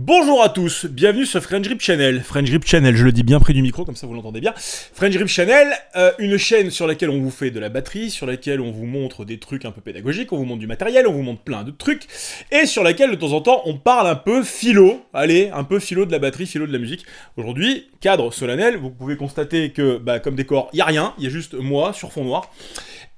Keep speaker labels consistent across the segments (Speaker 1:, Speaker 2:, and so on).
Speaker 1: Bonjour à tous, bienvenue sur French Grip Channel. French Grip Channel, je le dis bien près du micro, comme ça vous l'entendez bien. French Grip Channel, euh, une chaîne sur laquelle on vous fait de la batterie, sur laquelle on vous montre des trucs un peu pédagogiques, on vous montre du matériel, on vous montre plein de trucs, et sur laquelle de temps en temps on parle un peu philo, allez, un peu philo de la batterie, philo de la musique. Aujourd'hui, cadre solennel, vous pouvez constater que bah, comme décor, il n'y a rien, il y a juste moi sur fond noir.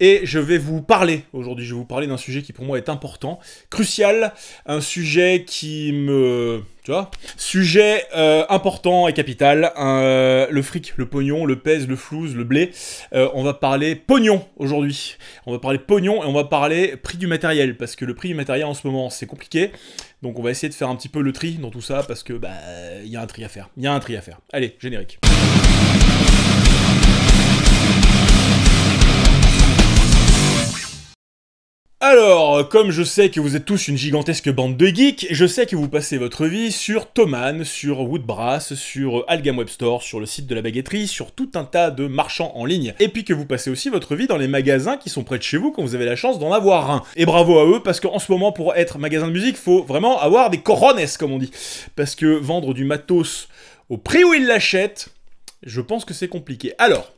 Speaker 1: Et je vais vous parler aujourd'hui, je vais vous parler d'un sujet qui pour moi est important, crucial, un sujet qui me... Tu vois Sujet euh, important et capital, euh, le fric, le pognon, le pèse, le flouze, le blé. Euh, on va parler pognon aujourd'hui. On va parler pognon et on va parler prix du matériel, parce que le prix du matériel en ce moment c'est compliqué. Donc on va essayer de faire un petit peu le tri dans tout ça, parce que bah il y a un tri à faire. Il y a un tri à faire. Allez, générique. Alors, comme je sais que vous êtes tous une gigantesque bande de geeks, je sais que vous passez votre vie sur Toman, sur Woodbrass, sur Algam Store, sur le site de la baguetterie, sur tout un tas de marchands en ligne, et puis que vous passez aussi votre vie dans les magasins qui sont près de chez vous quand vous avez la chance d'en avoir un. Et bravo à eux, parce qu'en ce moment, pour être magasin de musique, faut vraiment avoir des corones, comme on dit. Parce que vendre du matos au prix où ils l'achètent, je pense que c'est compliqué. Alors,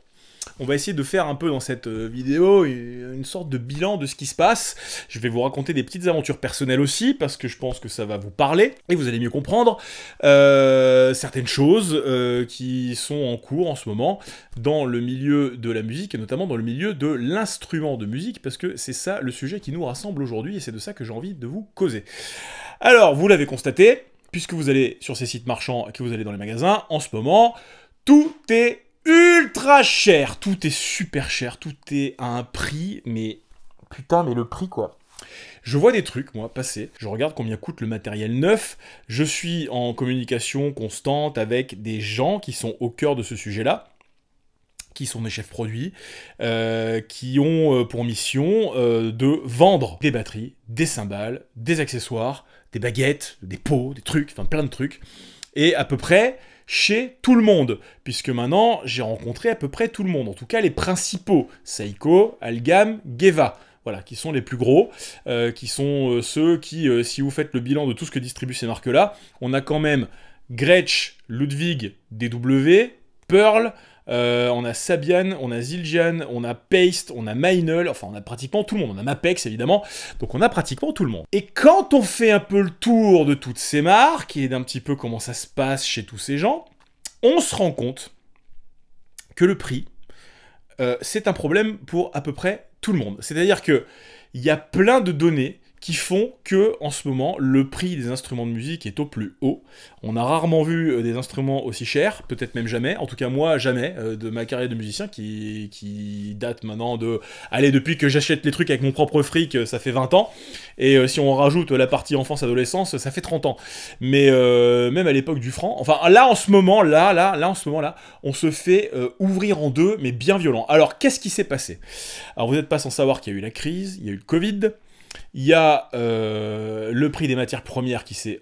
Speaker 1: on va essayer de faire un peu dans cette euh, vidéo une sorte de bilan de ce qui se passe. Je vais vous raconter des petites aventures personnelles aussi, parce que je pense que ça va vous parler, et vous allez mieux comprendre euh, certaines choses euh, qui sont en cours en ce moment dans le milieu de la musique, et notamment dans le milieu de l'instrument de musique, parce que c'est ça le sujet qui nous rassemble aujourd'hui, et c'est de ça que j'ai envie de vous causer. Alors, vous l'avez constaté, puisque vous allez sur ces sites marchands et que vous allez dans les magasins, en ce moment, tout est ultra cher. Tout est super cher. Tout est à un prix, mais putain, mais le prix quoi. Je vois des trucs, moi, passer. Je regarde combien coûte le matériel neuf. Je suis en communication constante avec des gens qui sont au cœur de ce sujet-là qui sont des chefs produits, euh, qui ont euh, pour mission euh, de vendre des batteries, des cymbales, des accessoires, des baguettes, des pots, des trucs, enfin plein de trucs. Et à peu près, chez tout le monde, puisque maintenant j'ai rencontré à peu près tout le monde, en tout cas les principaux, Seiko, Algam, Geva voilà, qui sont les plus gros, euh, qui sont euh, ceux qui, euh, si vous faites le bilan de tout ce que distribuent ces marques-là, on a quand même Gretsch, Ludwig, DW, Pearl, euh, on a Sabian, on a Zildjian, on a Paste, on a Meinl, enfin on a pratiquement tout le monde, on a Mapex évidemment, donc on a pratiquement tout le monde. Et quand on fait un peu le tour de toutes ces marques et d'un petit peu comment ça se passe chez tous ces gens, on se rend compte que le prix, euh, c'est un problème pour à peu près tout le monde. C'est-à-dire que il y a plein de données qui font que en ce moment le prix des instruments de musique est au plus haut. On a rarement vu euh, des instruments aussi chers, peut-être même jamais, en tout cas moi jamais, euh, de ma carrière de musicien qui, date maintenant de... Allez, depuis que j'achète les trucs avec mon propre fric, euh, ça fait 20 ans, et si on rajoute la partie enfance-adolescence, ça fait 30 ans. Mais même à l'époque du franc, enfin là en ce moment, là, là, là en ce moment là, on se fait ouvrir en deux, mais bien violent. Alors qu'est-ce qui s'est passé Alors vous n'êtes pas sans savoir qu'il y a eu la crise, il y a eu le Covid, il y a euh, le prix des matières premières qui s'est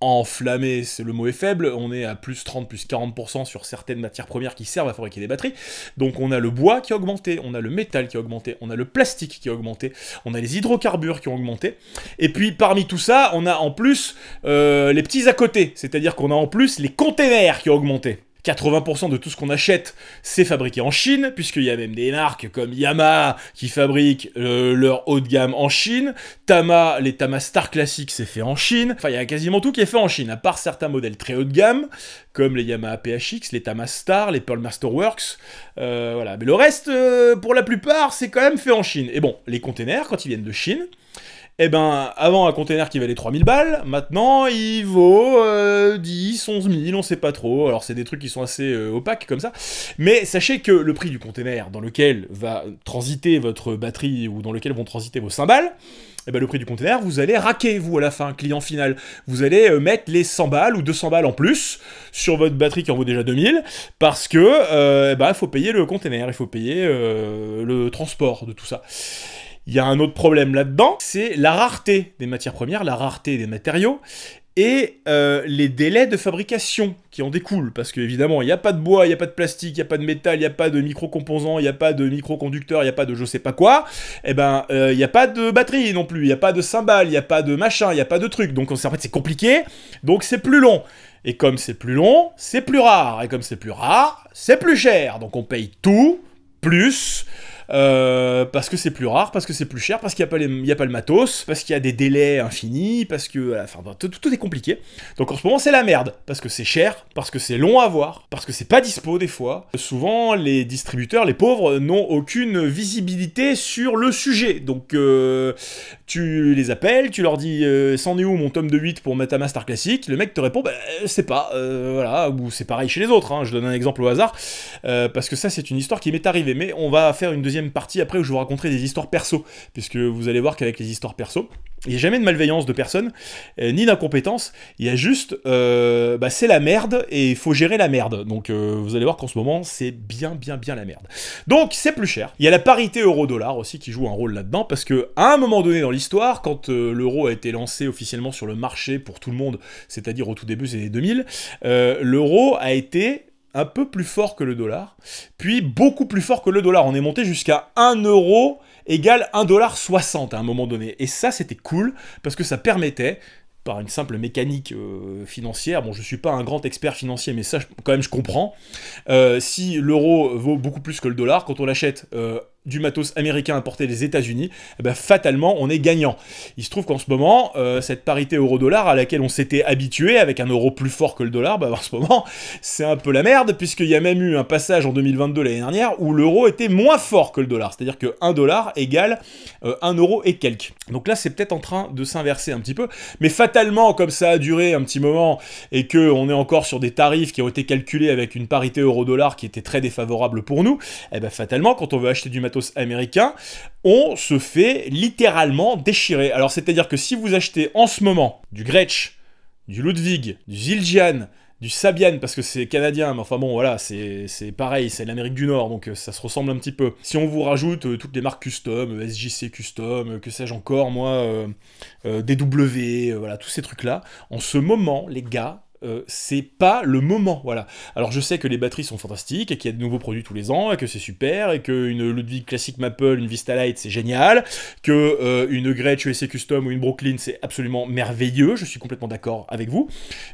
Speaker 1: enflammé, c'est le mot est faible, on est à plus 30, plus 40% sur certaines matières premières qui servent à fabriquer des batteries, donc on a le bois qui a augmenté, on a le métal qui a augmenté, on a le plastique qui a augmenté, on a les hydrocarbures qui ont augmenté, et puis parmi tout ça, on a en plus euh, les petits à côté, c'est-à-dire qu'on a en plus les containers qui ont augmenté. 80% de tout ce qu'on achète, c'est fabriqué en Chine, puisqu'il y a même des marques comme Yamaha qui fabriquent euh, leur haut de gamme en Chine, Tama, les Tama Star classiques, c'est fait en Chine, enfin il y a quasiment tout qui est fait en Chine, à part certains modèles très haut de gamme, comme les Yamaha PHX, les Tama Star, les Pearl Masterworks, euh, voilà. Mais le reste, euh, pour la plupart, c'est quand même fait en Chine. Et bon, les containers, quand ils viennent de Chine, eh ben, avant un container qui valait 3000 balles, maintenant il vaut 10, 11 000, on sait pas trop. Alors c'est des trucs qui sont assez euh, opaques comme ça. Mais sachez que le prix du container dans lequel va transiter votre batterie ou dans lequel vont transiter vos balles, eh ben, le prix du container, vous allez raquer, vous, à la fin, client final. Vous allez euh, mettre les 100 balles ou 200 balles en plus sur votre batterie qui en vaut déjà 2000, parce que, euh, eh ben, faut payer le container, il faut payer le transport de tout ça. Il y a un autre problème là-dedans, c'est la rareté des matières premières, la rareté des matériaux et les délais de fabrication qui en découlent. Parce qu'évidemment, il n'y a pas de bois, il n'y a pas de plastique, il n'y a pas de métal, il n'y a pas de micro-composants, il n'y a pas de micro-conducteurs, il n'y a pas de je sais pas quoi. Et ben, il n'y a pas de batterie non plus, il n'y a pas de cymbales, il n'y a pas de machin, il n'y a pas de trucs, Donc en fait, c'est compliqué, donc c'est plus long. Et comme c'est plus long, c'est plus rare. Et comme c'est plus rare, c'est plus cher. Donc on paye tout, plus euh, parce que c'est plus rare, parce que c'est plus cher, parce qu'il n'y a, a, pas le matos, parce qu'il y a des délais infinis, parce que... Enfin, tout, est compliqué. Donc en ce moment, c'est la merde, parce que c'est cher, parce que c'est long à voir, parce que c'est pas dispo des fois. Souvent, les distributeurs, les pauvres, n'ont aucune visibilité sur le sujet. Donc euh, tu les appelles, tu leur dis euh, « C'en est où mon tome de 8 pour Metamaster Classique ?» Le mec te répond bah, euh, « C'est pas, voilà, ou c'est pareil chez les autres, hein. je donne un exemple au hasard, parce que ça, c'est une histoire qui m'est arrivée, mais on va faire une deuxième partie après où je vous raconterai des histoires perso, puisque vous allez voir qu'avec les histoires perso, il n'y a jamais de malveillance de personne, euh, ni d'incompétence, il y a juste, euh, bah, c'est la merde et il faut gérer la merde. Donc euh, vous allez voir qu'en ce moment, c'est bien, bien, bien la merde. Donc c'est plus cher. Il y a la parité euro-dollar aussi qui joue un rôle là-dedans, parce que à un moment donné dans l'histoire, quand l'euro a été lancé officiellement sur le marché pour tout le monde, c'est-à-dire au tout début c'est les 2000, l'euro a été un peu plus fort que le dollar, puis beaucoup plus fort que le dollar. On est monté jusqu'à 1 euro égale 1,60$ à un moment donné. Et ça, c'était cool, parce que ça permettait, par une simple mécanique euh, financière, bon, je ne suis pas un grand expert financier, mais ça, quand même, je comprends, euh, si l'euro vaut beaucoup plus que le dollar, quand on l'achète... Euh, du matos américain importé des États-Unis, eh ben, fatalement on est gagnant. Il se trouve qu'en ce moment, euh, cette parité euro-dollar à laquelle on s'était habitué avec un euro plus fort que le dollar, bah, en ce moment c'est un peu la merde puisqu'il y a même eu un passage en 2022 l'année dernière où l'euro était moins fort que le dollar, c'est-à-dire que 1 dollar égale 1 euh, euro et quelques. Donc là c'est peut-être en train de s'inverser un petit peu, mais fatalement comme ça a duré un petit moment et que est encore sur des tarifs qui ont été calculés avec une parité euro-dollar qui était très défavorable pour nous, eh ben, fatalement quand on veut acheter du matos américains américain, on se fait littéralement déchirer. Alors c'est-à-dire que si vous achetez en ce moment du Gretsch, du Ludwig, du Zildjian, du Sabian, parce que c'est canadien, mais enfin bon, voilà, c'est pareil, c'est l'Amérique du Nord, donc euh, ça se ressemble un petit peu. Si on vous rajoute euh, toutes les marques custom, euh, SJC custom, que sais-je encore, moi, DW, voilà, tous ces trucs-là, en ce moment, les gars, euh, c'est pas le moment, voilà. Alors je sais que les batteries sont fantastiques, et qu'il y a de nouveaux produits tous les ans, et que c'est super, et qu'une Ludwig classic Maple, une Vista Light, c'est génial, que euh, une Gretsch USC Custom ou une Brooklyn, c'est absolument merveilleux, je suis complètement d'accord avec vous,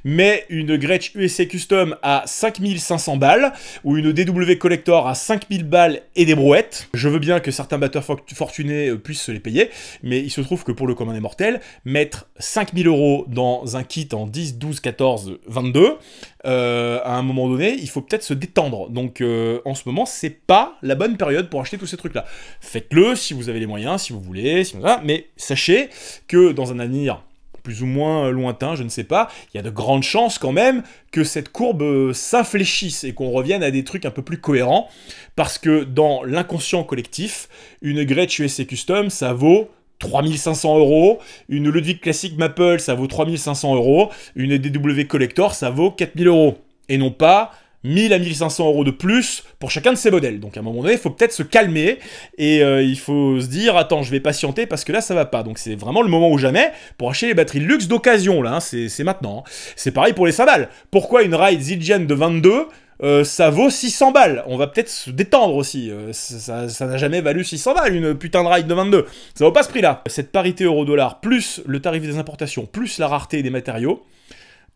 Speaker 1: mais une Gretsch USC Custom à 5500 balles, ou une DW Collector à 5000 balles et des brouettes, je veux bien que certains batteurs fortunés euh, puissent se les payer, mais il se trouve que pour le commun des mortels, mettre 5000 euros dans un kit en 10, 12, 14 22, euh, à un moment donné, il faut peut-être se détendre. Donc euh, en ce moment, c'est pas la bonne période pour acheter tous ces trucs-là. Faites-le si vous avez les moyens, si vous voulez, si vous... mais sachez que dans un avenir plus ou moins lointain, je ne sais pas, il y a de grandes chances quand même que cette courbe s'infléchisse et qu'on revienne à des trucs un peu plus cohérents, parce que dans l'inconscient collectif, une Gretsch USC Custom, ça vaut 3500 euros. Une Ludwig Classic Maple, ça vaut 3500 euros. Une DW Collector, ça vaut 4000 euros. Et non pas 1000 à 1500 euros de plus pour chacun de ces modèles. Donc à un moment donné, il faut peut-être se calmer et euh, il faut se dire attends, je vais patienter parce que là ça va pas. Donc c'est vraiment le moment ou jamais pour acheter les batteries luxe d'occasion là, hein. c'est maintenant. Hein. C'est pareil pour les sandales. Pourquoi une ride Zigen de 22 euh, ça vaut 600 balles. On va peut-être se détendre aussi. Euh, ça n'a jamais valu 600 balles, une putain de ride de 22. Ça vaut pas ce prix-là. Cette parité euro-dollar, plus le tarif des importations, plus la rareté des matériaux,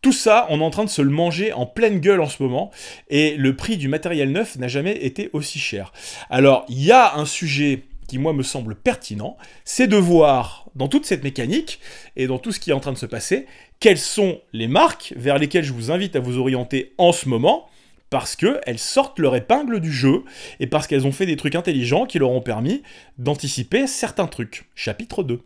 Speaker 1: tout ça, on est en train de se le manger en pleine gueule en ce moment, et le prix du matériel neuf n'a jamais été aussi cher. Alors, il y a un sujet qui, moi, me semble pertinent, c'est de voir, dans toute cette mécanique, et dans tout ce qui est en train de se passer, quelles sont les marques vers lesquelles je vous invite à vous orienter en ce moment, parce qu'elles sortent leur épingle du jeu et parce qu'elles ont fait des trucs intelligents qui leur ont permis d'anticiper certains trucs. Chapitre 2.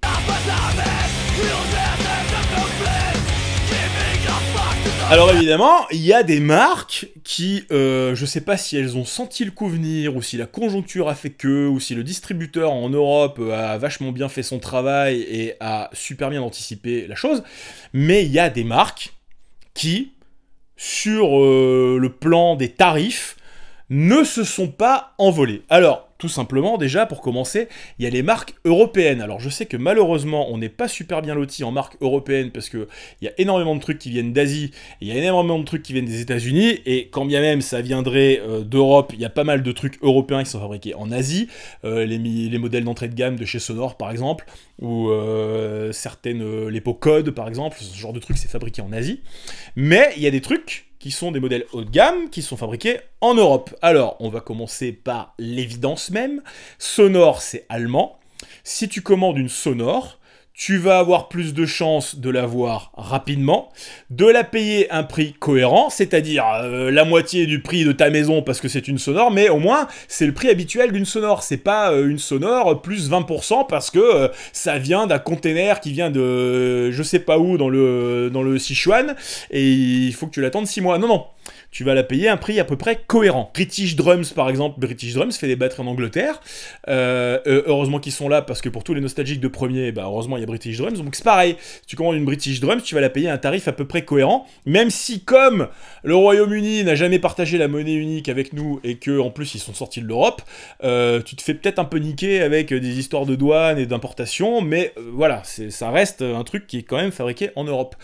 Speaker 1: Alors évidemment, il y a des marques qui, je euh, je sais pas si elles ont senti le coup venir, ou si la conjoncture a fait que, ou si le distributeur en Europe euh, a vachement bien fait son travail et a super bien anticipé la chose, mais il y a des marques qui sur euh, le plan des tarifs ne se sont pas envolés. Alors, tout simplement, déjà, pour commencer, il y a les marques européennes. Alors, je sais que malheureusement, on n'est pas super bien loti en marques européennes parce qu'il y a énormément de trucs qui viennent d'Asie, il y a énormément de trucs qui viennent des États-Unis, et quand bien même ça viendrait euh, d'Europe, il y a pas mal de trucs européens qui sont fabriqués en Asie. Euh, les, modèles d'entrée de gamme de chez Sonor, par exemple, ou euh, certaines, les Pocodes, code par exemple, ce genre de trucs, c'est fabriqué en Asie. Mais il y a des trucs qui sont des modèles haut de gamme, qui sont fabriqués en Europe. Alors, on va commencer par l'évidence même. Sonore, c'est allemand. Si tu commandes une Sonore, tu vas avoir plus de chances de l'avoir rapidement, de la payer un prix cohérent, c'est-à-dire euh, la moitié du prix de ta maison parce que c'est une sonore, mais au moins c'est le prix habituel d'une sonore, c'est pas euh, une sonore plus 20% parce que euh, ça vient d'un container qui vient de je sais pas où dans le, dans le Sichuan et il faut que tu l'attendes 6 mois. Non, non tu vas la payer un prix à peu près cohérent. British Drums, par exemple, British Drums fait des batteries en Angleterre. Euh, euh, heureusement qu'ils sont là parce que pour tous les nostalgiques de premier, bah, heureusement il y a British Drums. Donc c'est pareil, tu commandes une British Drums, tu vas la payer un tarif à peu près cohérent, même si comme le Royaume-Uni n'a jamais partagé la monnaie unique avec nous et que en plus ils sont sortis de l'Europe, euh, tu te fais peut-être un peu niquer avec des histoires de douane et d'importation, mais voilà, ça reste un truc qui est quand même fabriqué en Europe.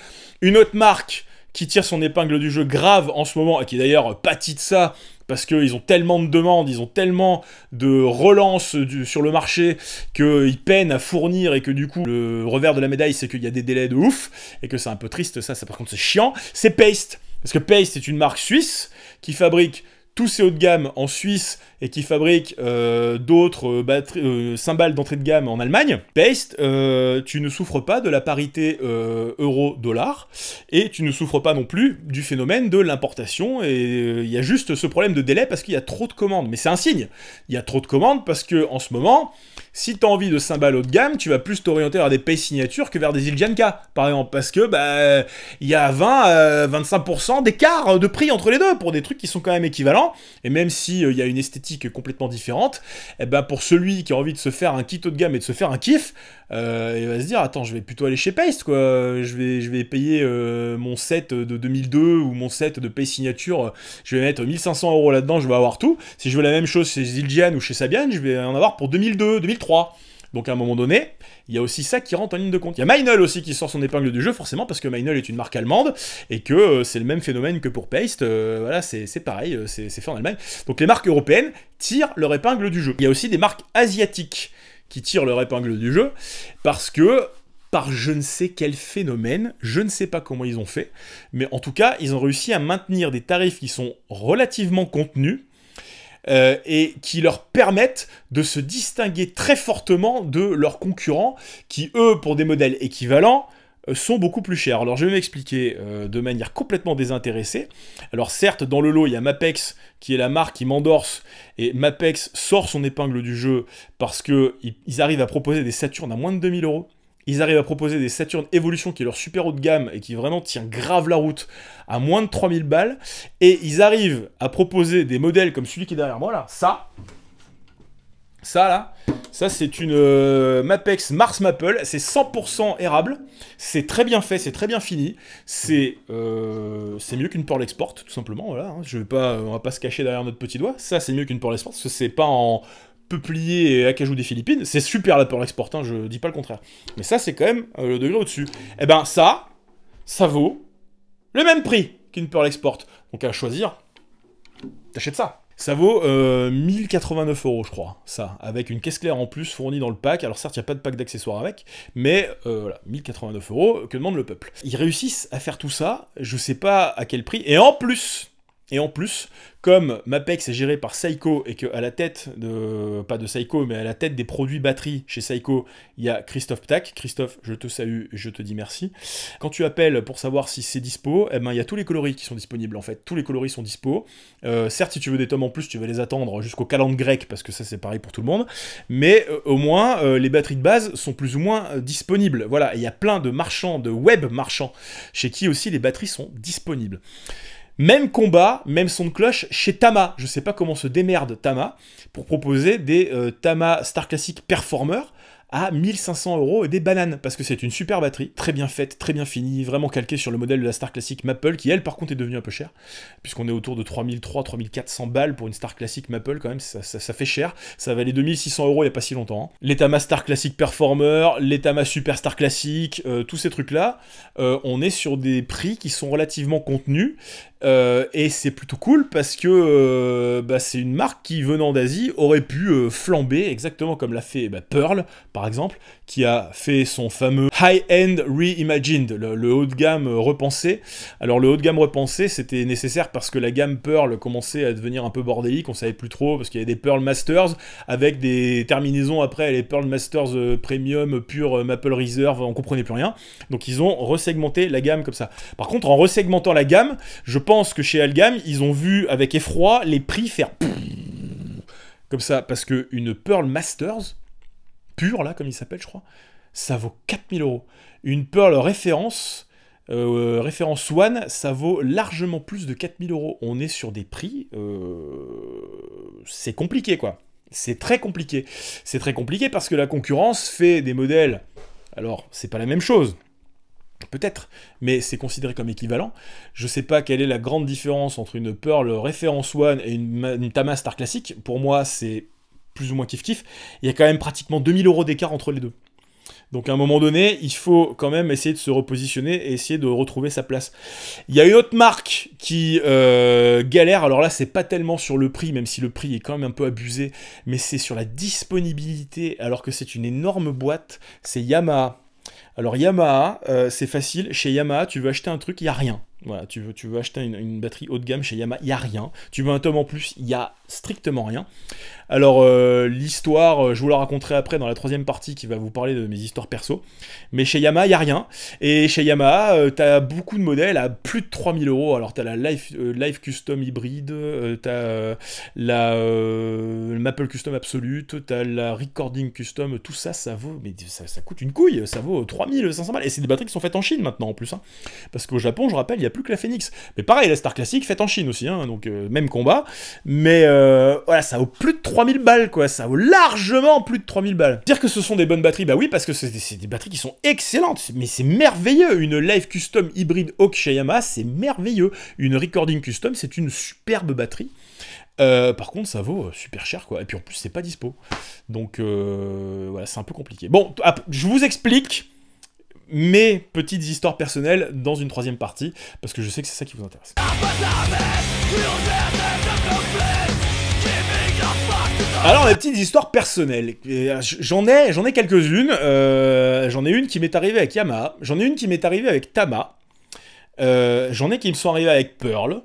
Speaker 1: Une autre marque qui tire son épingle du jeu grave en ce moment, et qui d'ailleurs pâtit de ça, parce qu'ils ont tellement de demandes, ils ont tellement de relances sur le marché qu'ils peinent à fournir, et que du coup, le revers de la médaille, c'est qu'il y a des délais de ouf, et que c'est un peu triste, ça, ça par contre c'est chiant, c'est Paste. Parce que Paste est une marque suisse qui fabrique tous ces hauts de gamme en Suisse et qui fabriquent euh, d'autres euh, euh, cymbales d'entrée de gamme en Allemagne, Paste, tu ne souffres pas de la parité euro-dollar et tu ne souffres pas non plus du phénomène de l'importation. Et il y a juste ce problème de délai parce qu'il y a trop de commandes. Mais c'est un signe. Il y a trop de commandes parce que en ce moment, si tu as envie de cymbales haut de gamme, tu vas plus t'orienter vers des pays signatures que vers des Iljanka, par exemple, parce que bah il y a 20 25 euh, d'écart euh, de prix entre les deux pour des trucs qui sont quand même équivalents et même si euh, il y a une esthétique complètement différente, eh ben, pour celui qui a envie de se faire un kit haut de gamme et de se faire un kiff, il va se dire attends, je vais plutôt aller chez Paste quoi, je vais je vais payer mon set de 2002 ou mon set de pays signature, je vais mettre 1500 euros là-dedans, je vais avoir tout. Si je veux la même chose chez Zildjian ou chez Sabian, je vais en avoir pour 2002, 2003 donc à un moment donné, il y a aussi ça qui rentre en ligne de compte. Il y a Meinl aussi qui sort son épingle du jeu, forcément, parce que Meinl est une marque allemande, et que euh, c'est le même phénomène que pour Paste, euh, voilà, c'est pareil, euh, c'est fait en Allemagne. Donc les marques européennes tirent leur épingle du jeu. Il y a aussi des marques asiatiques qui tirent leur épingle du jeu, parce que par je ne sais quel phénomène, je ne sais pas comment ils ont fait, mais en tout cas, ils ont réussi à maintenir des tarifs qui sont relativement contenus, euh, et qui leur permettent de se distinguer très fortement de leurs concurrents qui, eux, pour des modèles équivalents, euh, sont beaucoup plus chers. Alors je vais m'expliquer euh, de manière complètement désintéressée. Alors certes, dans le lot, il y a Mapex qui est la marque qui m'endorse et Mapex sort son épingle du jeu parce qu'ils arrivent à proposer des Saturnes à moins de 2000 euros. Ils arrivent à proposer des Saturn Evolution qui est leur super haut de gamme et qui vraiment tient grave la route à moins de 3000 balles. Et ils arrivent à proposer des modèles comme celui qui est derrière moi là, ça. Ça là, ça c'est une euh, Mapex Mars Maple, c'est 100% érable, c'est très bien fait, c'est très bien fini, c'est euh, mieux qu'une Pearl Export tout simplement, voilà, hein. je vais pas, on va pas se cacher derrière notre petit doigt, ça c'est mieux qu'une Pearl Export parce que c'est pas en peuplier et acajou des Philippines, c'est super la Pearl Export hein, je dis pas le contraire. Mais ça, c'est quand même euh, le degré au-dessus. Eh ben ça, ça vaut le même prix qu'une Pearl Export. Donc à choisir, t'achètes ça. Ça vaut 1089 euh, euros, je crois, ça, avec une caisse claire en plus fournie dans le pack. Alors certes, il n'y a pas de pack d'accessoires avec, mais euh, voilà, 1089 euros, que demande le peuple Ils réussissent à faire tout ça, je sais pas à quel prix, et en plus, et en plus, comme Mapex est géré par Seiko et que à la tête de, pas de Seiko, mais à la tête des produits batteries chez Seiko, il y a Christophe Tac. Christophe, je te salue je te dis merci. Quand tu appelles pour savoir si c'est dispo, eh ben, il y a tous les coloris qui sont disponibles en fait. Tous les coloris sont dispo. Euh, certes, si tu veux des tomes en plus, tu vas les attendre jusqu'au calendrier grec parce que ça c'est pareil pour tout le monde. Mais euh, au moins, euh, les batteries de base sont plus ou moins disponibles. Voilà, il y a plein de marchands, de web marchands, chez qui aussi les batteries sont disponibles. Même combat, même son de cloche chez Tama. Je sais pas comment se démerde Tama pour proposer des euh, Tama Star Classic Performer à 1500 euros et des bananes, parce que c'est une super batterie, très bien faite, très bien finie, vraiment calquée sur le modèle de la Star Classic Maple, qui elle par contre est devenue un peu chère, puisqu'on est autour de 3300-3400 balles pour une Star Classic Maple quand même, ça, ça, fait cher, ça valait 2600 euros il n'y a pas si longtemps. Hein. Les Star Classic Performer, les Super Star Classic, euh, tous ces trucs-là, euh, on est sur des prix qui sont relativement contenus, euh, et c'est plutôt cool parce que bah, c'est une marque qui, venant d'Asie, aurait pu flamber exactement comme l'a fait bah, Pearl, par exemple, qui a fait son fameux High-End Reimagined, le, haut de gamme repensé. Alors le haut de gamme repensé, c'était nécessaire parce que la gamme Pearl commençait à devenir un peu bordélique, on savait plus trop, parce qu'il y avait des Pearl Masters, avec des terminaisons après, les Pearl Masters euh, Premium, pure euh, Maple Reserve, on comprenait plus rien. Donc ils ont resegmenté la gamme comme ça. Par contre, en resegmentant la gamme, je pense que chez Algam, ils ont vu avec effroi les prix faire comme ça, parce que une Pearl Masters, pur, là, comme il s'appelle, je crois, ça vaut 4000 euros. Une Pearl référence, euh, référence One, ça vaut largement plus de 4000 euros. On est sur des prix, euh, c'est compliqué, quoi. C'est très compliqué. C'est très compliqué parce que la concurrence fait des modèles. Alors, c'est pas la même chose, Peut-être, mais c'est considéré comme équivalent. Je sais pas quelle est la grande différence entre une Pearl référence One et une, une Tama Star classique. Pour moi, c'est plus ou moins kiff-kiff, il y a quand même pratiquement 2000 euros d'écart entre les deux. Donc à un moment donné, il faut quand même essayer de se repositionner et essayer de retrouver sa place. Il y a une autre marque qui euh, galère, alors là c'est pas tellement sur le prix, même si le prix est quand même un peu abusé, mais c'est sur la disponibilité, alors que c'est une énorme boîte, c'est Yamaha. Alors Yamaha, euh, c'est facile, chez Yamaha tu veux acheter un truc, il n'y a rien tu veux, tu veux acheter une, une, batterie haut de gamme chez Yamaha, il n'y a rien. Tu veux un tome en plus, il n'y a strictement rien. Alors, euh, l'histoire, euh, je vous la raconterai après dans la troisième partie qui va vous parler de mes histoires perso. Mais chez Yamaha, il n'y a rien. Et chez Yamaha, euh, tu as beaucoup de modèles à plus de 3000 euros. Alors, tu as la Life, Life Custom hybride, tu as la Maple Custom Absolute, tu as la Recording Custom, tout ça, ça vaut, mais ça, ça coûte une couille, ça vaut 3500 balles. Et c'est des batteries qui sont faites en Chine maintenant en plus. Hein. Parce qu'au Japon, je rappelle, il y plus que la Phoenix. Mais pareil, la Star Classic faite en Chine aussi, hein, donc euh, même combat. Mais euh, voilà, ça vaut plus de 3000 balles, quoi. Ça vaut largement plus de 3000 balles. Dire que ce sont des bonnes batteries, bah oui, parce que c'est des, batteries qui sont excellentes. Mais c'est merveilleux. Une live custom hybride Hawk c'est merveilleux. Une recording custom, c'est une superbe batterie. Euh, par contre, ça vaut super cher, quoi. Et puis en plus, c'est pas dispo. Donc, voilà, c'est un peu compliqué. Bon, je vous explique mes petites histoires personnelles dans une troisième partie, parce que je sais que c'est ça qui vous intéresse. Alors les petites histoires personnelles, euh, j'en ai, j'en ai quelques-unes. Euh, j'en ai une qui m'est arrivée avec Yama, j'en ai une qui m'est arrivée avec Tama, euh, j'en ai qui me sont arrivées avec Pearl,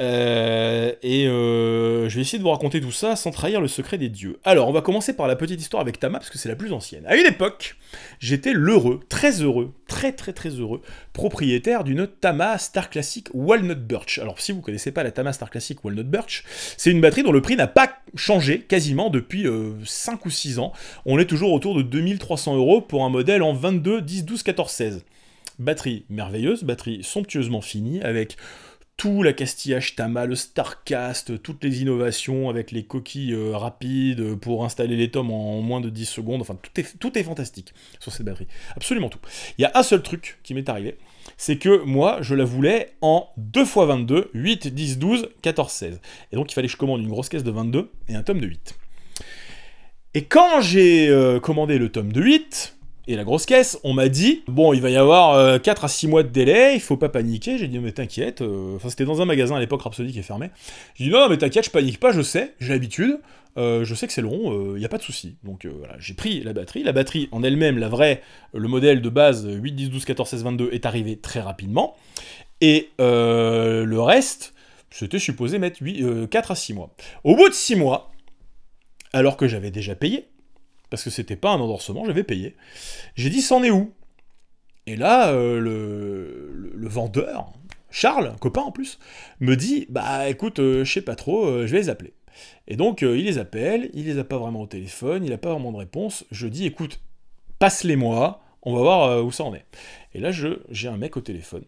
Speaker 1: euh, et euh, je vais essayer de vous raconter tout ça sans trahir le secret des dieux. Alors, on va commencer par la petite histoire avec Tama, parce que c'est la plus ancienne. À une époque, j'étais l'heureux, très heureux, très très très heureux, propriétaire d'une Tama Star Classic Walnut Birch. Alors, si vous ne connaissez pas la Tama Star Classic Walnut Birch, c'est une batterie dont le prix n'a pas changé quasiment depuis 5 euh, ou 6 ans. On est toujours autour de 2300 euros pour un modèle en 22, 10, 12, 14, 16. Batterie merveilleuse, batterie somptueusement finie, avec tout l'accastillage Tama, le Starcast, toutes les innovations avec les coquilles euh, rapides pour installer les tomes en, moins de 10 secondes, enfin tout est, tout est fantastique sur cette batterie, absolument tout. Il y a un seul truc qui m'est arrivé, c'est que moi je la voulais en 2 x 22, 8, 10, 12, 14, 16. Et donc il fallait que je commande une grosse caisse de 22 et un tome de 8. Et quand j'ai euh, commandé le tome de 8, et la grosse caisse, on m'a dit bon, il va y avoir 4 euh, à 6 mois de délai, il faut pas paniquer. J'ai dit mais t'inquiète, euh, enfin c'était dans un magasin à l'époque Rhapsody qui est fermé. J'ai dit non, mais t'inquiète, je panique pas, je sais, j'ai l'habitude. Euh, je sais que c'est long, il n'y a pas de souci. Donc voilà, j'ai pris la batterie. La batterie en elle-même, la vraie, le modèle de base 8, 10, 12, 14, 16, 22 est arrivé très rapidement. Et le reste, c'était supposé mettre 8, 4 à 6 mois. Au bout de 6 mois, alors que j'avais déjà payé, parce que c'était pas un endorsement, j'avais payé. J'ai dit, c'en est où Et là, euh, le, vendeur, Charles, copain en plus, me dit, bah écoute, je euh, je sais pas trop, euh, je vais les appeler. Et donc, il les appelle, il les a pas vraiment au téléphone, il a pas vraiment de réponse. Je dis, écoute, passe-les-moi, on va voir où ça en est. Et là, j'ai un mec au téléphone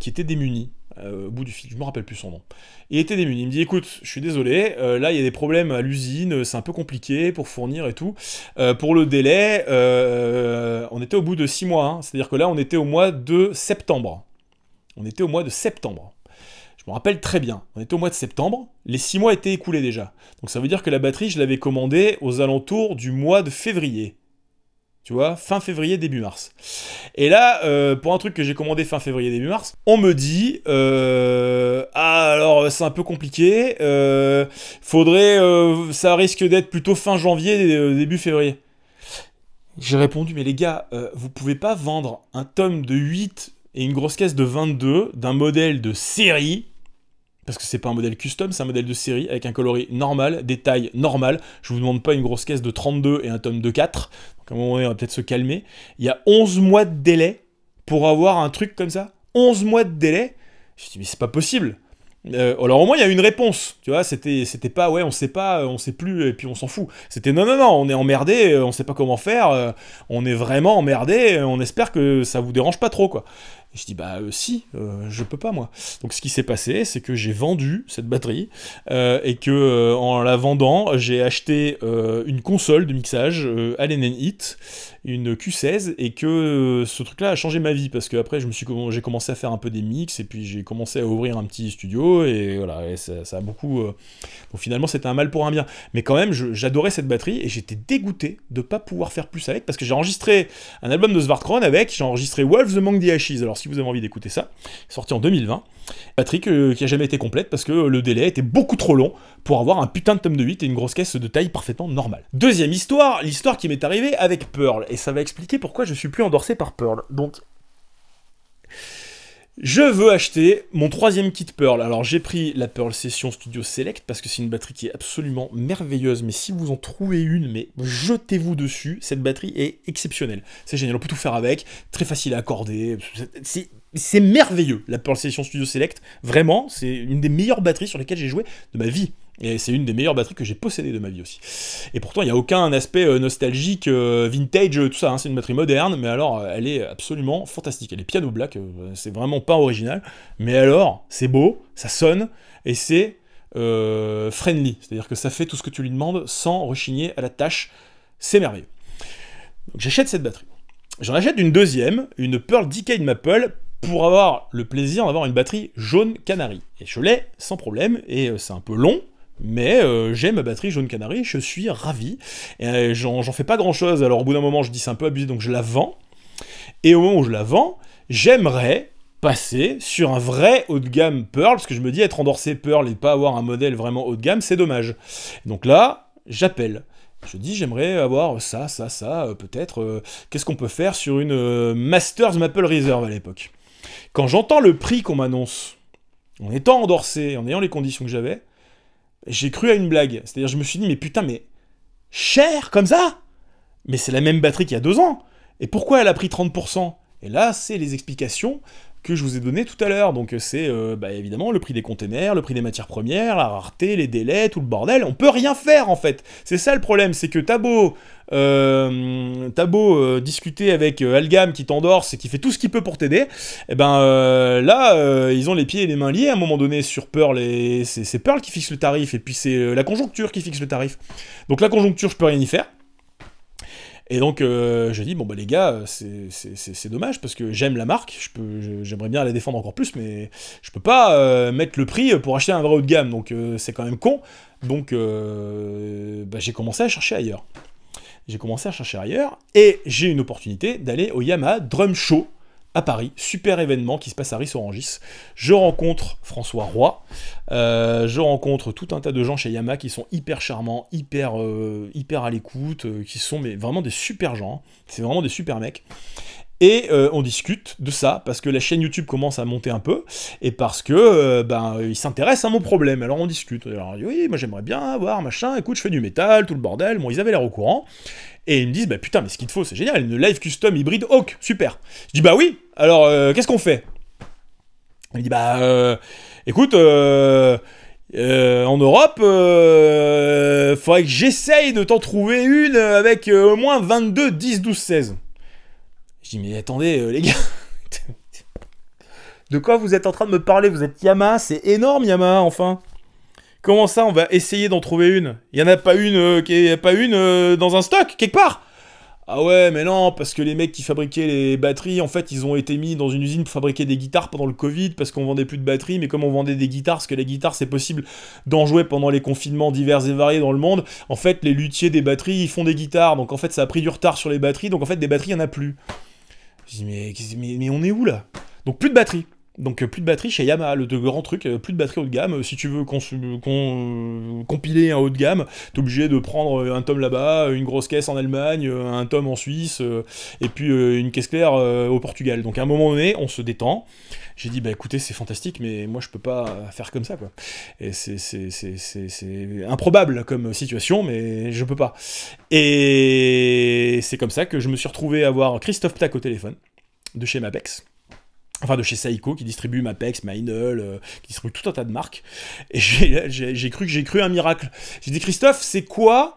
Speaker 1: qui était démuni. Euh, au bout du fil, je me rappelle plus son nom. Il était démuni, il me dit écoute, je suis désolé, euh, là il y a des problèmes à l'usine, c'est un peu compliqué pour fournir et tout. Euh, pour le délai, on était au bout de 6 mois, hein. c'est-à-dire que là on était au mois de septembre. On était au mois de septembre. Je me rappelle très bien, on était au mois de septembre, les 6 mois étaient écoulés déjà. Donc ça veut dire que la batterie, je l'avais commandée aux alentours du mois de février. Tu vois, fin février, début mars. Et là, euh, pour un truc que j'ai commandé fin février, début mars, on me dit euh, ah, alors c'est un peu compliqué, euh, faudrait. ça risque d'être plutôt fin janvier, début février. J'ai répondu Mais les gars, vous pouvez pas vendre un tome de 8 et une grosse caisse de 22 d'un modèle de série parce que c'est pas un modèle custom, c'est un modèle de série avec un coloris normal, des tailles normales. Je vous demande pas une grosse caisse de 32 et un tome de 4. Donc à un moment donné, on va peut-être se calmer. Il y a 11 mois de délai pour avoir un truc comme ça. 11 mois de délai. Je dit « mais c'est pas possible. Euh, alors au moins il y a une réponse, tu vois, c'était c'était pas ouais on sait pas, euh, on sait plus et puis on s'en fout. C'était non non non, on est emmerdé, euh, on sait pas comment faire, on est vraiment emmerdé, on espère que ça vous dérange pas trop quoi je dis bah euh, si, euh, je peux pas moi. Donc ce qui s'est passé, c'est que j'ai vendu cette batterie euh, et que en la vendant, j'ai acheté une console de mixage Allen Heath, une Q16 et que ce truc-là a changé ma vie parce que après je me suis j'ai commencé à faire un peu des mix et puis j'ai commencé à ouvrir un petit studio et voilà ça, a beaucoup. Bon finalement c'était un mal pour un bien, mais quand même j'adorais cette batterie et j'étais dégoûté de pas pouvoir faire plus avec parce que j'ai enregistré un album de Svartkron avec, j'ai enregistré Wolves Among the Ashes. Alors si vous avez envie d'écouter ça, sorti en 2020. Patrick, euh, qui a jamais été complète parce que le délai était beaucoup trop long pour avoir un putain de tome de 8 et une grosse caisse de taille parfaitement normale. Deuxième histoire, l'histoire qui m'est arrivée avec Pearl, et ça va expliquer pourquoi je suis plus endorsé par Pearl. Donc... Je veux acheter mon troisième kit Pearl. Alors j'ai pris la Pearl Session Studio Select parce que c'est une batterie qui est absolument merveilleuse. Mais si vous en trouvez une, mais jetez-vous dessus. Cette batterie est exceptionnelle. C'est génial, on peut tout faire avec. Très facile à accorder. C'est merveilleux la Pearl Session Studio Select. Vraiment, c'est une des meilleures batteries sur lesquelles j'ai joué de ma vie. Et c'est une des meilleures batteries que j'ai possédées de ma vie aussi. Et pourtant, il n'y a aucun aspect euh, nostalgique, euh, vintage, euh, tout ça. Hein. C'est une batterie moderne, mais alors, elle est absolument fantastique. Elle est piano black, c'est vraiment pas original. Mais alors, c'est beau, ça sonne, et c'est friendly. C'est-à-dire que ça fait tout ce que tu lui demandes sans rechigner à la tâche. C'est merveilleux. Donc, J'achète cette batterie. J'en achète une deuxième, une Pearl Decade Maple, pour avoir le plaisir d'avoir une batterie jaune canari. Et je l'ai sans problème, et c'est un peu long, mais j'aime euh, j'ai ma batterie jaune canari, je suis ravi. Et euh, j'en fais pas grand chose. Alors au bout d'un moment, je dis c'est un peu abusé, donc je la vends. Et au moment où je la vends, j'aimerais passer sur un vrai haut de gamme Pearl, parce que je me dis être endorsé Pearl et pas avoir un modèle vraiment haut de gamme, c'est dommage. Donc là, j'appelle. Je dis j'aimerais avoir ça, ça, ça, euh, peut-être. Qu'est-ce qu'on peut faire sur une Masters Maple Reserve à l'époque Quand j'entends le prix qu'on m'annonce, en étant endorsé, en ayant les conditions que j'avais, j'ai cru à une blague. C'est-à-dire, je me suis dit, mais putain, mais cher comme ça Mais c'est la même batterie qu'il y a deux ans. Et pourquoi elle a pris 30% et là, c'est les explications que je vous ai données tout à l'heure. Donc euh, c'est euh, bah, évidemment le prix des containers, le prix des matières premières, la rareté, les délais, tout le bordel. On peut rien faire en fait. C'est ça le problème, c'est que t'as beau, euh, discuter avec Algam qui t'endorse et qui fait tout ce qu'il peut pour t'aider, et eh ben là ils ont les pieds et les mains liés à un moment donné sur Pearl et c'est Pearl qui fixe le tarif et puis c'est la conjoncture qui fixe le tarif. Donc la conjoncture je peux rien y faire. Et donc, euh, je dis, bon, bah, les gars, euh, c'est dommage parce que j'aime la marque, j'aimerais bien la défendre encore plus, mais je peux pas euh, mettre le prix pour acheter un vrai haut de gamme, donc c'est quand même con. Donc, bah, j'ai commencé à chercher ailleurs. J'ai commencé à chercher ailleurs et j'ai une opportunité d'aller au Yamaha Drum Show à Paris. Super événement qui se passe à Ris-Orangis. Je rencontre François Roy. Euh, je rencontre tout un tas de gens chez Yamaha qui sont hyper charmants, hyper, euh, hyper à l'écoute, euh, qui sont mais, vraiment des super gens. Hein. C'est vraiment des super mecs. Et on discute de ça parce que la chaîne YouTube commence à monter un peu et parce que ben ils s'intéressent à mon problème. Alors on discute. Alors on dit, oui, moi j'aimerais bien avoir machin. Écoute, je fais du métal, tout le bordel. Bon, ils avaient l'air au courant et ils me disent bah putain mais ce qu'il te faut c'est génial une live custom hybride Hawk super. Je dis bah oui alors, euh, qu'est-ce qu'on fait Il dit, bah, euh, écoute, euh, en Europe, il faudrait que j'essaye de t'en trouver une avec au moins 22, 10, 12, 16. Je dis, mais attendez, les gars, de quoi vous êtes en train de me parler Vous êtes Yamaha, c'est énorme Yamaha, enfin. Comment ça, on va essayer d'en trouver une Il n'y en a pas une, qui est, pas une dans un stock, quelque part ah ouais, mais non, parce que les mecs qui fabriquaient les batteries, en fait, ils ont été mis dans une usine pour fabriquer des guitares pendant le Covid, parce qu'on vendait plus de batteries, mais comme on vendait des guitares, parce que les guitares, c'est possible d'en jouer pendant les confinements divers et variés dans le monde, en fait, les luthiers des batteries, ils font des guitares, donc en fait, ça a pris du retard sur les batteries, donc en fait, des batteries, il n'y en a plus. Je dis, mais, mais on est où là Donc plus de batteries. Donc euh, plus de batterie chez Yamaha, le grand truc, euh, plus de batterie haut de gamme. Euh, si tu veux compiler un haut de gamme, t'es obligé de prendre un tome là-bas, une grosse caisse en Allemagne, un tome en Suisse, et puis une caisse claire au Portugal. Donc à un moment donné, on se détend. J'ai dit, bah écoutez, c'est fantastique, mais moi je peux pas faire comme ça, quoi. Et c'est improbable comme situation, mais je peux pas. Et c'est comme ça que je me suis retrouvé à voir Christophe Plac au téléphone, de chez Mapex enfin de chez Saiko qui distribue Mapex, Meinl, euh, qui distribue tout un tas de marques. Et j'ai cru que j'ai cru un miracle. J'ai dit Christophe, c'est quoi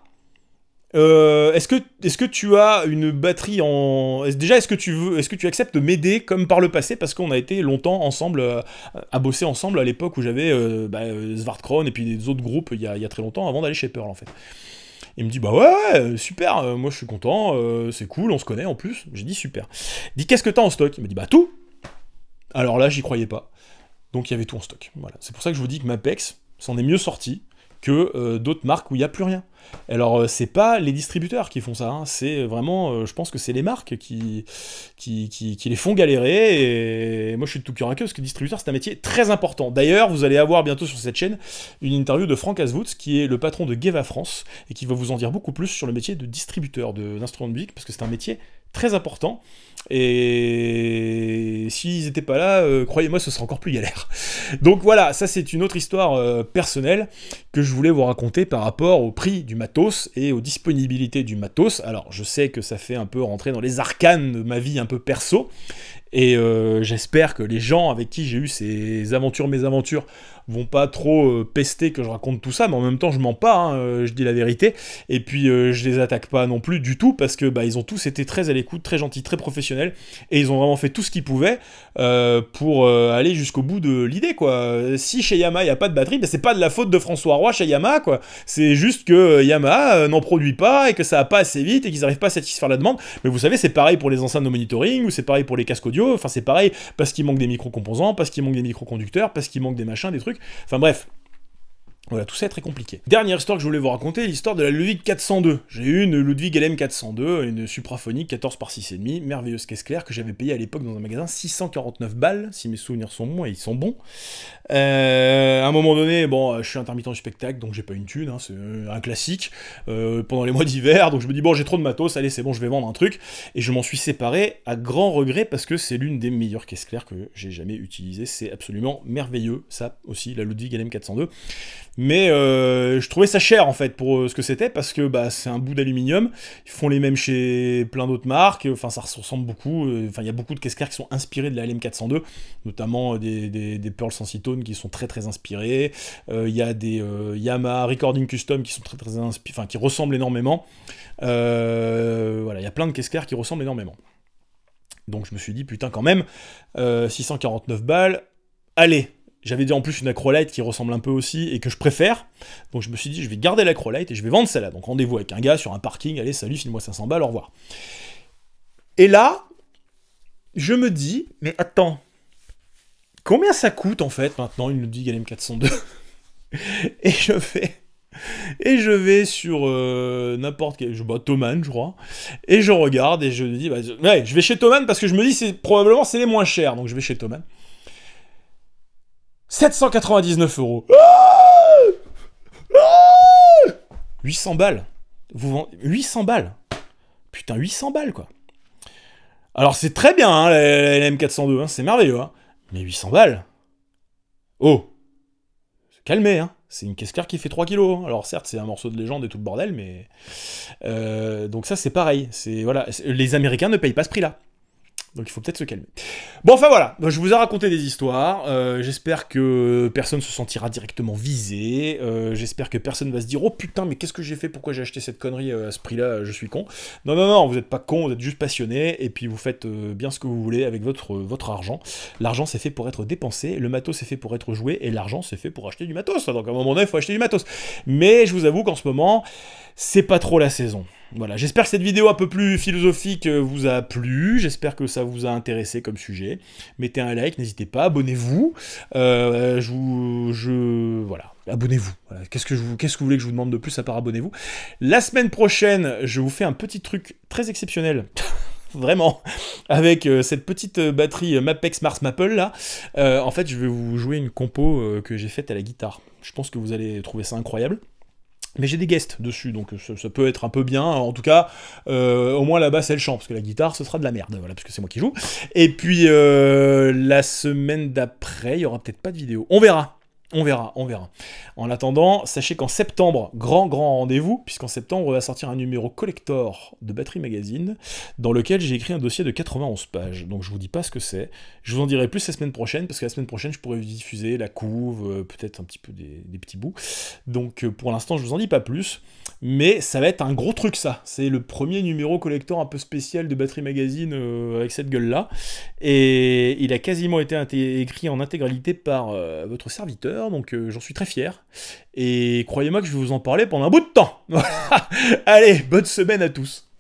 Speaker 1: euh, est-ce que, est que tu as une batterie en déjà est-ce que tu veux est-ce que tu acceptes de m'aider comme par le passé parce qu'on a été longtemps ensemble euh, à bosser ensemble à l'époque où j'avais bah, Svartkron et puis des autres groupes il y a, il y a très longtemps avant d'aller chez Pearl en fait. Il me dit bah ouais, super, moi je suis content, c'est cool, on se connaît en plus. J'ai dit super. Il dit qu'est-ce que t'as en stock Il me dit bah tout. Alors là, j'y croyais pas. Donc il y avait tout en stock. Voilà. C'est pour ça que je vous dis que Mapex s'en est mieux sorti que euh, d'autres marques où il n'y a plus rien. Alors euh, c'est pas les distributeurs qui font ça, hein. c'est vraiment, euh, je pense que c'est les marques qui qui, les font galérer, et moi je suis de tout cœur inquiet parce que distributeur c'est un métier très important. D'ailleurs vous allez avoir bientôt sur cette chaîne une interview de Franck Aswoods qui est le patron de Geva France, et qui va vous en dire beaucoup plus sur le métier de distributeur d'instruments de, de musique, parce que c'est un métier très important. Et s'ils n'étaient pas là, euh, croyez-moi, ce serait encore plus galère. Donc voilà, ça c'est une autre histoire euh, personnelle que je voulais vous raconter par rapport au prix du matos et aux disponibilités du matos. Alors je sais que ça fait un peu rentrer dans les arcanes de ma vie un peu perso. Et euh, j'espère que les gens avec qui j'ai eu ces aventures, mes aventures, vont pas trop euh, pester que je raconte tout ça, mais en même temps je mens pas, hein, euh, je dis la vérité, et puis euh, je les attaque pas non plus du tout, parce que bah, ils ont tous été très à l'écoute, très gentils, très professionnels, et ils ont vraiment fait tout ce qu'ils pouvaient pour aller jusqu'au bout de l'idée, quoi. Si chez Yamaha il n'y a pas de batterie, bah, c'est pas de la faute de François Roy chez Yamaha, quoi. C'est juste que Yamaha n'en produit pas, et que ça va pas assez vite, et qu'ils arrivent pas à satisfaire la demande, mais vous savez, c'est pareil pour les enceintes de monitoring, ou c'est pareil pour les casques audio, enfin c'est pareil, parce qu'il manque des micro-composants, parce qu'il manque des micro-conducteurs, parce qu'il manque des machins, des trucs, Enfin bref, voilà, tout ça est très compliqué. Dernière histoire que je voulais vous raconter, l'histoire de la Ludwig 402. J'ai eu une Ludwig LM 402, une supraphonique 14 par 6,5, merveilleuse caisse claire que j'avais payée à l'époque dans un magasin 649 balles, si mes souvenirs sont bons, et ils sont bons. Euh, à un moment donné, bon, euh, je suis intermittent du spectacle, donc j'ai pas une thune, hein, c'est euh, un classique, pendant les mois d'hiver, donc je me dis, bon, j'ai trop de matos, allez, c'est bon, je vais vendre un truc. Et je m'en suis séparé à grand regret parce que c'est l'une des meilleures caisses claires que j'ai jamais utilisées, c'est absolument merveilleux, ça aussi, la Ludwig LM 402. Mais euh, je trouvais ça cher en fait pour euh, ce que c'était parce que bah, c'est un bout d'aluminium. Ils font les mêmes chez plein d'autres marques. Enfin, ça ressemble beaucoup. Euh, enfin, il y a beaucoup de caisses qui sont inspirés de la LM402, notamment des, Pearls des Pearl Sensitone qui sont très très inspirés. Il y a des Yamaha Recording Custom qui sont très très inspirés, enfin qui ressemblent énormément. voilà, il y a plein de caisses qui ressemblent énormément. Donc je me suis dit putain quand même, 649 balles. Allez, j'avais dit en plus une Acrolite qui ressemble un peu aussi et que je préfère. Donc je me suis dit, je vais garder l'Acrolite et je vais vendre celle-là. Donc rendez-vous avec un gars sur un parking, allez, salut, file-moi 500 balles, au revoir. Et là, je me dis, mais attends, combien ça coûte en fait maintenant Il me dit Galem 402. et je fais. Et je vais sur euh, n'importe quel. Je, bah, Thoman, je crois. Et je regarde et je me dis, je, bah, ouais, je vais chez Thoman parce que je me dis, c'est probablement c'est les moins chers. Donc je vais chez Thoman. 799 euros. 800 balles. Vous vendez 800 balles. Putain, 800 balles, quoi. Alors, c'est très bien, hein, la, lm 402 hein, c'est merveilleux. Hein. Mais 800 balles Oh Calmez, hein. C'est une caisse claire qui fait 3 kilos. Hein. Alors certes, c'est un morceau de légende et tout le bordel, mais... Euh, donc ça, c'est pareil. C'est voilà, Les Américains ne payent pas ce prix-là. Donc il faut peut-être se calmer. Bon, enfin voilà, je vous ai raconté des histoires. Euh, j'espère que personne se sentira directement visé. Euh, j'espère que personne va se dire Oh putain, mais qu'est-ce que j'ai fait Pourquoi j'ai acheté cette connerie euh, à ce prix-là Je suis con. Non, non, non, vous n'êtes pas con, vous êtes juste passionné. Et puis vous faites bien ce que vous voulez avec votre, votre argent. L'argent, c'est fait pour être dépensé. Le matos, c'est fait pour être joué. Et l'argent, c'est fait pour acheter du matos. Donc à un moment donné, il faut acheter du matos. Mais je vous avoue qu'en ce moment, c'est pas trop la saison. Voilà, j'espère que cette vidéo un peu plus philosophique euh, vous a plu, j'espère que ça vous a intéressé comme sujet. Mettez un like, n'hésitez pas, abonnez-vous. Euh, je vous... Je, voilà, abonnez-vous. Qu'est-ce que, vous, qu'est-ce que vous voulez que je vous demande de plus à part abonnez-vous La semaine prochaine, je vous fais un petit truc très exceptionnel. vraiment, avec euh, cette petite batterie Mapex Mars Maple là, en fait je vais vous jouer une compo que j'ai faite à la guitare. Je pense que vous allez trouver ça incroyable. Mais j'ai des guests dessus, donc ça, peut être un peu bien. En tout cas, euh, au moins là-bas, c'est le chant, parce que la guitare ce sera de la merde, voilà, parce que c'est moi qui joue. Et puis euh, la semaine d'après, il y aura peut-être pas de vidéo. On verra. On verra, on verra. En attendant, sachez qu'en septembre, grand grand rendez-vous, puisqu'en septembre, on va sortir un numéro collector de Battery Magazine, dans lequel j'ai écrit un dossier de 91 pages. Donc je vous dis pas ce que c'est. Je vous en dirai plus la semaine prochaine, parce que la semaine prochaine, je pourrai diffuser la couve, euh, peut-être un petit peu des, petits bouts. Donc euh, pour l'instant, je vous en dis pas plus. Mais ça va être un gros truc ça. C'est le premier numéro collector un peu spécial de Battery Magazine euh, avec cette gueule-là. Et il a quasiment été écrit en intégralité par votre serviteur donc euh, j'en suis très fier. Et croyez-moi que je vais vous en parler pendant un bout de temps. Allez, bonne semaine à tous.